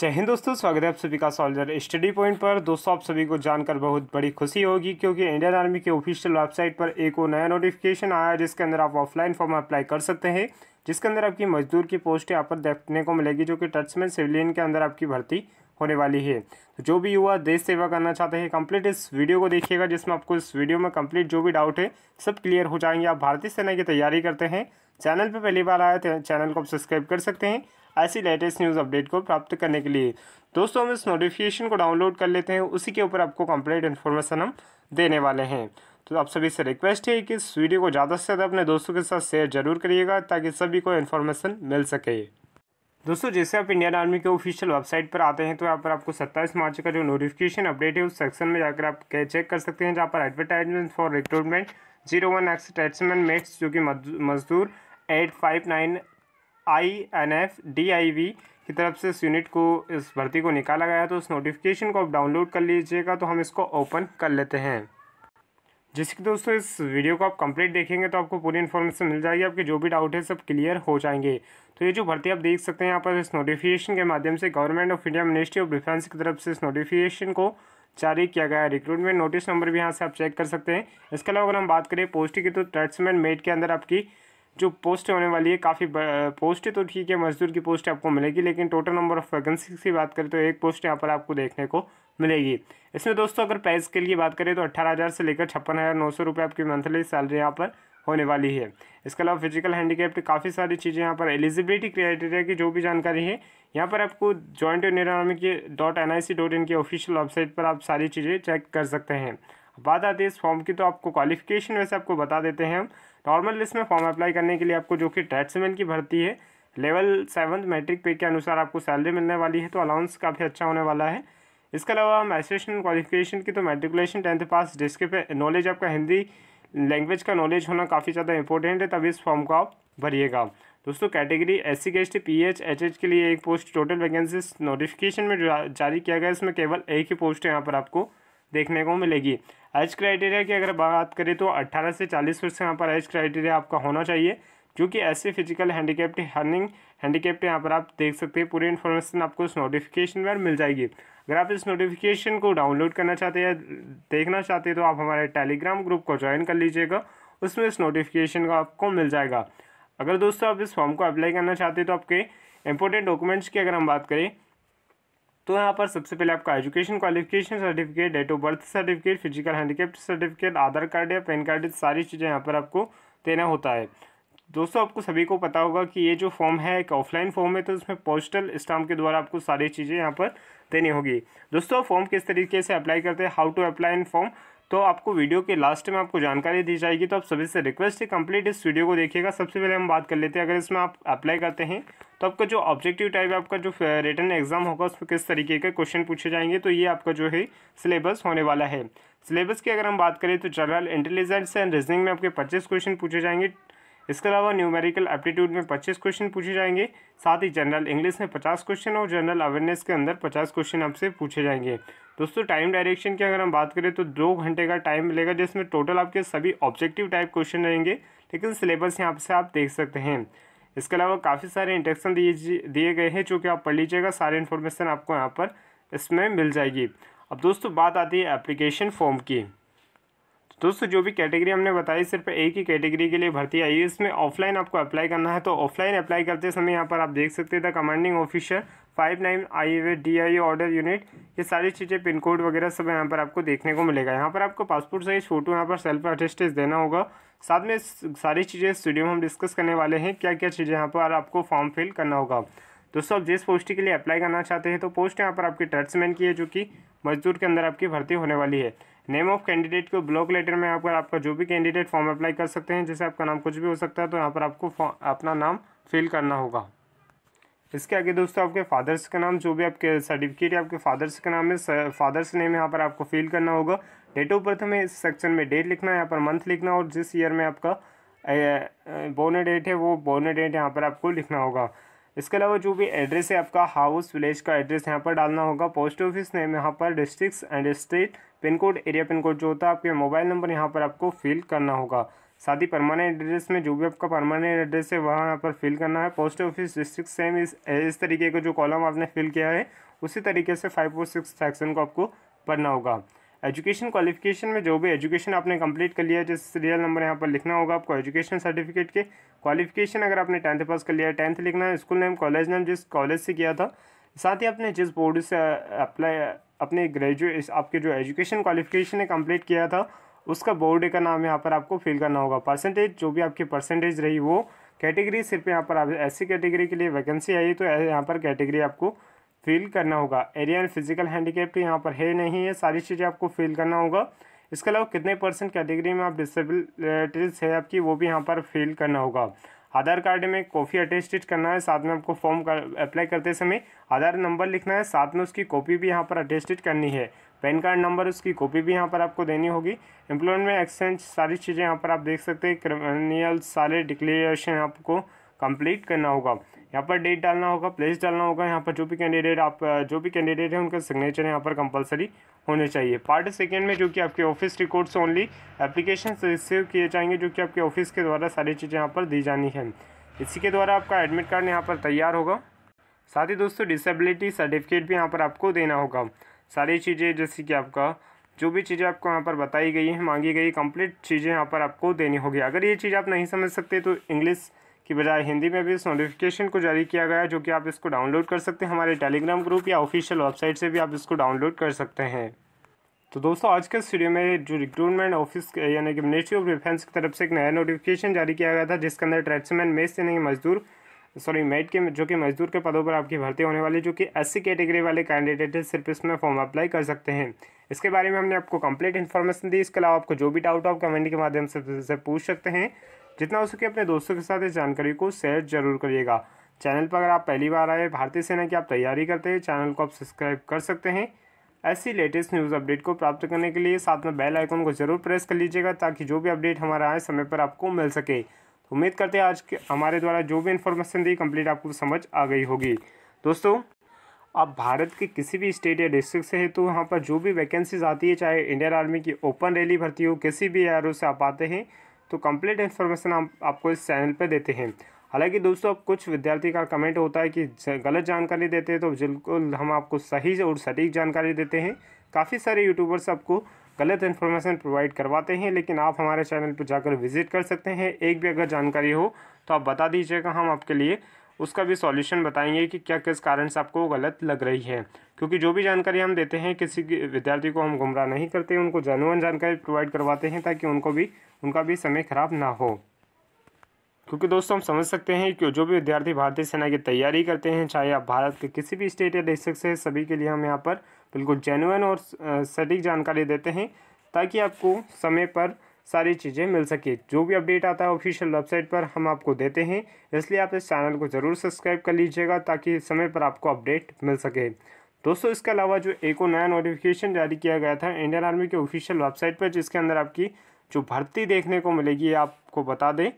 जय हिंद दोस्तों स्वागत है आप सभी का सॉल्जर स्टडी पॉइंट पर दोस्तों आप सभी को जानकर बहुत बड़ी खुशी होगी क्योंकि इंडियन आर्मी के ऑफिशियल वेबसाइट पर एक और नया नोटिफिकेशन आया है जिसके अंदर आप ऑफलाइन फॉर्म अप्लाई कर सकते हैं जिसके अंदर आपकी मजदूर की पोस्ट यहाँ पर देखने को मिलेगी जो कि टचमैन सिविलियन के अंदर आपकी भर्ती होने वाली है तो जो भी युवा देश सेवा करना चाहते हैं कंप्लीट इस वीडियो को देखिएगा जिसमें आपको इस वीडियो में कंप्लीट जो भी डाउट है सब क्लियर हो जाएंगे आप भारतीय सेना की तैयारी करते हैं चैनल पर पहली बार आए तो चैनल को आप सब्सक्राइब कर सकते हैं ऐसी लेटेस्ट न्यूज़ अपडेट को प्राप्त करने के लिए दोस्तों हम इस नोटिफिकेशन को डाउनलोड कर लेते हैं उसी के ऊपर आपको कंप्लीट इन्फॉर्मेशन हम देने वाले हैं तो आप सभी से रिक्वेस्ट है कि इस वीडियो को ज़्यादा से ज़्यादा अपने दोस्तों के साथ शेयर जरूर करिएगा ताकि सभी को इन्फॉर्मेशन मिल सके दोस्तों जैसे आप इंडियन आर्मी के ऑफिशियल वेबसाइट पर आते हैं तो यहाँ पर आपको 27 मार्च का जो नोटिफिकेशन अपडेट है उस सेक्शन में जाकर आप चेक कर सकते हैं जहाँ पर advertisement for recruitment zero one X attachment mates जो कि मजदूर at five nine I N F D I V की तरफ से इस यूनिट को इस भर्ती को निकाला गया तो उस नोटिफिकेशन को आप डाउनलोड कर लीजिएगा तो हम इसको ओपन कर लेते हैं जैसे कि दोस्तों इस वीडियो को आप कंप्लीट देखेंगे तो आपको पूरी इन्फॉर्मेशन मिल जाएगी आपके जो भी डाउट है सब क्लियर हो जाएंगे तो ये जो भर्ती आप देख सकते हैं यहाँ पर इस नोटिफिकेशन के माध्यम से government of India ministry of defence की तरफ से इस नोटिफिकेशन को जारी किया गया है रिक्रूटमेंट नोटिस नंबर भी यहाँ से आप चेक कर सकते हैं इसके अलावा अगर हम बात करें पोस्ट की तो ट्रेड्समैन मेड के अंदर आपकी जो पोस्ट होने वाली है काफ़ी पोस्ट है तो ठीक है मजदूर की पोस्ट आपको मिलेगी लेकिन टोटल नंबर ऑफ वैकेंसी की बात करें तो एक पोस्ट यहाँ पर आपको देखने को मिलेगी इसमें दोस्तों अगर प्राइस के लिए बात करें तो अट्ठारह हज़ार से लेकर छप्पन हज़ार नौ सौ रुपये आपकी मंथली सैलरी यहाँ पर होने वाली है इसके अलावा फिजिकल हैंडीकेप काफ़ी सारी चीज़ें यहाँ पर एलिजिबिलिटी क्राइटेरिया की जो भी जानकारी है यहाँ पर आपको जॉइंट के dot N I C dot की ऑफिशियल वेबसाइट पर आप सारी चीज़ें चेक कर सकते हैं बात आती है इस फॉर्म की तो आपको क्वालिफिकेशन वैसे आपको बता देते हैं हम नॉर्मल लिस्ट में फॉर्म अप्लाई करने के लिए आपको जो कि ट्रेड्समैन की भर्ती है लेवल सेवन मैट्रिक पे के अनुसार आपको सैलरी मिलने वाली है तो अलाउंस काफ़ी अच्छा होने वाला है इसके अलावा हम एसोसिएशन क्वालिफिकेशन की तो मेट्रिकुलेशन टेंथ पास जिसके पे नॉलेज आपका हिंदी लैंग्वेज का नॉलेज होना काफ़ी ज़्यादा इंपॉर्टेंट है तभी इस फॉर्म को आप भरिएगा दोस्तों category S C S T P H H H के लिए एक पोस्ट टोटल वैकेंसी नोटिफिकेशन में जारी किया गया इसमें केवल एक ही पोस्ट यहाँ पर आपको देखने को मिलेगी एज क्राइटेरिया की अगर बात करें तो 18 से 40 वर्ष यहाँ पर एज क्राइटेरिया आपका होना चाहिए जो कि ऐसे फिजिकल हैंडीकेप्ट हर्निंग हैंडीकेप्ट यहाँ पर आप देख सकते हैं पूरी इन्फॉर्मेशन आपको इस नोटिफिकेशन पर मिल जाएगी अगर आप इस नोटिफिकेशन को डाउनलोड करना चाहते हैं देखना चाहते हैं तो आप हमारे टेलीग्राम ग्रुप को ज्वाइन कर लीजिएगा उसमें इस नोटिफिकेशन का आपको मिल जाएगा अगर दोस्तों आप इस फॉर्म को अप्लाई करना चाहते हैं तो आपके इंपॉर्टेंट डॉक्यूमेंट्स की अगर हम बात करें तो यहाँ पर सबसे पहले आपका education qualification certificate date of birth certificate physical handicapped certificate Aadhaar card या पैन कार्ड सारी चीज़ें यहाँ पर आपको देना होता है दोस्तों आपको सभी को पता होगा कि ये जो फॉर्म है एक ऑफलाइन फॉर्म है तो उसमें पोस्टल स्टाम्प के द्वारा आपको सारी चीज़ें यहाँ पर देनी होगी दोस्तों फॉर्म किस तरीके से अप्लाई करते हैं how to apply in form तो आपको वीडियो के लास्ट में आपको जानकारी दी जाएगी तो आप सभी से रिक्वेस्ट है कंप्लीट इस वीडियो को देखिएगा सबसे पहले हम बात कर लेते हैं अगर इसमें आप अप्लाई करते हैं तो आपका जो ऑब्जेक्टिव टाइप आपका जो रिटर्न एग्जाम होगा उसमें किस तरीके के क्वेश्चन पूछे जाएंगे तो ये आपका जो है सिलेबस होने वाला है सिलेबस की अगर हम बात करें तो जनरल इंटेलिजेंस एंड रीजनिंग में आपके पच्चीस क्वेश्चन पूछे जाएंगे इसके अलावा न्यूमेरिकल एप्टीट्यूड में पच्चीस क्वेश्चन पूछे जाएंगे साथ ही जनरल इंग्लिश में पचास क्वेश्चन और जनरल अवेयरनेस के अंदर पचास क्वेश्चन आपसे पूछे जाएंगे दोस्तों टाइम डायरेक्शन की अगर हम बात करें तो दो घंटे का टाइम मिलेगा जिसमें टोटल आपके सभी ऑब्जेक्टिव टाइप क्वेश्चन रहेंगे लेकिन सिलेबस यहाँ से आप देख सकते हैं इसके अलावा काफ़ी सारे इंटेक्शन दिए दिए गए हैं जो कि आप पढ़ लीजिएगा सारे इन्फॉर्मेशन आपको यहाँ पर इसमें मिल जाएगी अब दोस्तों बात आती है एप्लीकेशन फॉर्म की दोस्तों जो भी कैटेगरी हमने बताई सिर्फ एक ही कैटेगरी के लिए भर्ती आई है इसमें ऑफलाइन आपको अप्लाई करना है तो ऑफलाइन अप्लाई करते समय यहाँ पर आप देख सकते थे commanding officer five nine I way D I order unit ये सारी चीज़ें पिन कोड वगैरह सब यहाँ पर आपको देखने को मिलेगा यहाँ पर आपको पासपोर्ट साइज फ़ोटो यहाँ पर सेल्फ अटेस्टेज देना होगा साथ में सारी चीज़ें स्टूडियो में हम डिस्कस करने वाले हैं क्या क्या चीज़ें यहाँ पर आपको फॉर्म फिल करना होगा दोस्तों आप जिस पोस्ट के लिए अप्लाई करना चाहते हैं तो पोस्ट यहाँ पर आपके टर्ट्समैन की है जो कि मजदूर के अंदर आपकी भर्ती होने वाली है नेम ऑफ कैंडिडेट को ब्लॉक लेटर में यहाँ पर आपका जो भी कैंडिडेट फॉर्म अप्लाई कर सकते हैं जैसे आपका नाम कुछ भी हो सकता है तो यहाँ पर आपको अपना नाम फिल करना होगा इसके आगे दोस्तों आपके फादर्स का नाम जो भी आपके सर्टिफिकेट है आपके फादर्स का नाम है फादर्स नेम यहाँ पर आपको फिल करना होगा डेट ऑफ बर्थ में इस सेक्शन में डेट लिखना है यहाँ पर मंथ लिखना और जिस ईयर में आपका बोर्न डेट है वो बोर्न डेट यहाँ पर आपको लिखना होगा इसके अलावा जो भी एड्रेस है आपका हाउस विलेज का एड्रेस यहाँ पर डालना होगा पोस्ट ऑफिस नेम यहाँ पर districts and state pin code area pin code जो होता है आपके मोबाइल नंबर यहाँ पर आपको फिल करना होगा साथ ही परमानेंट एड्रेस में जो भी आपका परमानेंट एड्रेस है वह यहाँ पर फिल करना है पोस्ट ऑफिस डिस्ट्रिक्ट सेम इस इस तरीके का जो कॉलम आपने फिल किया है उसी तरीके से फाइव फोर सिक्स सेक्शन को आपको पढ़ना होगा एजुकेशन क्वालिफिकेशन में जो भी एजुकेशन आपने कंप्लीट कर लिया है जिस रियल नंबर यहाँ पर लिखना होगा आपको एजुकेशन सर्टिफिकेट के क्वालिफिकेशन अगर आपने टेंथ पास कर लिया है टेंथ लिखना है स्कूल नेम कॉलेज नेम जिस कॉलेज से किया था साथ ही आपने जिस बोर्ड से अप्लाई अपने ग्रेजुएट आपके जो एजुकेशन क्वालिफिकेशन ने कंप्लीट किया था उसका बोर्ड का नाम यहाँ पर आपको फिल करना होगा परसेंटेज जो भी आपकी परसेंटेज रही वो कैटेगरी सिर्फ यहाँ पर आप ऐसी कैटेगरी के लिए वैकेंसी आई तो यहाँ पर कैटेगरी आपको फिल करना होगा एरिया एंड फिजिकल हैंडीकेप तो यहाँ पर है नहीं है सारी चीज़ें आपको फिल करना होगा इसके अलावा कितने परसेंट कैटेगरी में आप डिसबिलिटीज है आपकी वो भी यहाँ पर फिल करना होगा आधार कार्ड में कॉपी अटेस्टेड करना है साथ में आपको फॉर्म कर अप्लाई करते समय आधार नंबर लिखना है साथ में उसकी कॉपी भी यहाँ पर अटेस्टेड करनी है पैन कार्ड नंबर उसकी कॉपी भी यहाँ पर आपको देनी होगी एम्प्लॉयमेंट एक्सचेंज सारी चीज़ें यहाँ पर आप देख सकते हैं क्रिमिनल सारे डिक्लेरेशन आपको कंप्लीट करना होगा यहाँ पर डेट डालना होगा प्लेस डालना होगा यहाँ पर जो भी कैंडिडेट आप जो भी कैंडिडेट है उनका सिग्नेचर यहाँ पर कंपलसरी होने चाहिए पार्ट सेकेंड में जो कि आपके office records only application receive किए जाएंगे जो कि आपके ऑफिस के द्वारा सारी चीज़ें यहाँ पर दी जानी है इसी के द्वारा आपका एडमिट कार्ड यहाँ पर तैयार होगा साथ ही दोस्तों डिसेबिलिटी सर्टिफिकेट भी यहाँ पर आपको देना होगा सारी चीज़ें जैसे कि आपका जो भी चीज़ें आपको यहाँ पर बताई गई हैं मांगी गई कंप्लीट चीज़ें यहाँ पर आपको देनी होगी अगर ये चीज़ आप नहीं समझ सकते तो इंग्लिश की बजाय हिंदी में भी इस नोटिफिकेशन को जारी किया गया जो कि आप इसको डाउनलोड कर सकते हैं हमारे टेलीग्राम ग्रुप या ऑफिशियल वेबसाइट से भी आप इसको डाउनलोड कर सकते हैं तो दोस्तों आज के स्टूडियो में जो रिक्रूटमेंट ऑफिस यानी कि मिनिस्ट्री ऑफ डिफेंस की तरफ से एक नया नोटिफिकेशन जारी किया गया था जिसके अंदर ट्रेड्समैन मेस यानी मजदूर सॉरी मेड के जो कि मजदूर के पदों पर आपकी भर्ती होने वाली जो कि एस कैटेगरी वाले कैंडिडेट है सिर्फ इसमें फॉर्म अप्लाई कर सकते हैं इसके बारे में हमने आपको कंप्लीट इन्फॉर्मेशन दी इसके अलावा आपको जो भी डाउट हो आप कमेंट के माध्यम से, से पूछ सकते हैं जितना हो सके अपने दोस्तों के साथ इस जानकारी को शेयर जरूर करिएगा चैनल पर अगर आप पहली बार आए भारतीय सेना की आप तैयारी करते हैं चैनल को आप सब्सक्राइब कर सकते हैं ऐसी लेटेस्ट न्यूज़ अपडेट को प्राप्त करने के लिए साथ में बेल आइकन को जरूर प्रेस कर लीजिएगा ताकि जो भी अपडेट हमारा आए समय पर आपको मिल सके उम्मीद करते हैं आज के हमारे द्वारा जो भी इन्फॉर्मेशन दी कंप्लीट आपको समझ आ गई होगी दोस्तों आप भारत के किसी भी स्टेट या डिस्ट्रिक्ट से हैं तो वहाँ पर जो भी वैकेंसीज आती है चाहे इंडियन आर्मी की ओपन रैली भर्ती हो किसी भी एरो से आप आते हैं तो कंप्लीट इन्फॉर्मेशन आप, आपको इस चैनल पर देते हैं हालांकि दोस्तों अब कुछ विद्यार्थी का कमेंट होता है कि गलत जानकारी देते हैं तो बिल्कुल हम आपको सही और सटीक जानकारी देते हैं काफ़ी सारे यूट्यूबर्स आपको गलत इन्फॉर्मेशन प्रोवाइड करवाते हैं लेकिन आप हमारे चैनल पर जाकर विजिट कर सकते हैं एक भी अगर जानकारी हो तो आप बता दीजिएगा हम आपके लिए उसका भी सॉल्यूशन बताएंगे कि क्या किस कारण से आपको गलत लग रही है क्योंकि जो भी जानकारी हम देते हैं किसी विद्यार्थी को हम गुमराह नहीं करते उनको जेनुअन जानकारी प्रोवाइड करवाते हैं ताकि उनको भी उनका भी समय खराब ना हो क्योंकि दोस्तों हम समझ सकते हैं कि जो भी विद्यार्थी भारतीय सेना की तैयारी करते हैं चाहे आप भारत के किसी भी स्टेट या डिस्ट्रिक्ट से सभी के लिए हम यहाँ पर बिल्कुल जेनुअन और सटीक जानकारी देते हैं ताकि आपको समय पर सारी चीज़ें मिल सके जो भी अपडेट आता है ऑफिशियल वेबसाइट पर हम आपको देते हैं इसलिए आप इस चैनल को ज़रूर सब्सक्राइब कर लीजिएगा ताकि समय पर आपको अपडेट मिल सके दोस्तों इसके अलावा जो एक और नया नोटिफिकेशन जारी किया गया था इंडियन आर्मी के ऑफिशियल वेबसाइट पर जिसके अंदर आपकी जो भर्ती देखने को मिलेगी आपको बता दें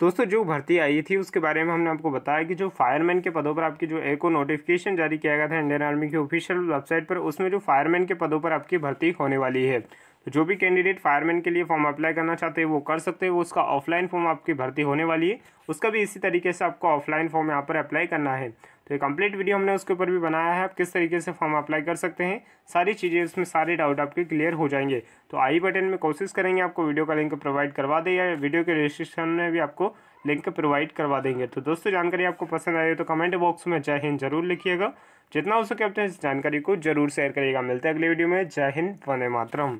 दोस्तों जो भर्ती आई थी उसके बारे में हमने आपको बताया कि जो फायरमैन के पदों पर आपकी जो एक नोटिफिकेशन जारी किया गया था इंडियन आर्मी की ऑफिशियल वेबसाइट पर उसमें जो फायरमैन के पदों पर आपकी भर्ती होने वाली है तो जो भी कैंडिडेट फायरमैन के लिए फॉर्म अप्लाई करना चाहते हैं वो कर सकते हैं उसका ऑफलाइन फॉर्म आपकी भर्ती होने वाली है उसका भी इसी तरीके से आपको ऑफलाइन फॉर्म यहाँ पर अप्लाई करना है तो ये कंप्लीट वीडियो हमने उसके ऊपर भी बनाया है आप किस तरीके से फॉर्म अप्लाई कर सकते हैं सारी चीज़ें इसमें सारे डाउट आपके क्लियर हो जाएंगे तो आई बटन में कोशिश करेंगे आपको वीडियो का लिंक प्रोवाइड करवा दें या वीडियो के रजिस्ट्रेशन में भी आपको लिंक प्रोवाइड करवा देंगे तो दोस्तों जानकारी आपको पसंद आई तो कमेंट बॉक्स में जय हिंद जरूर लिखिएगा जितना हो सके अपने इस जानकारी को जरूर शेयर करिएगा मिलते हैं अगले वीडियो में जय हिंद वने मातरम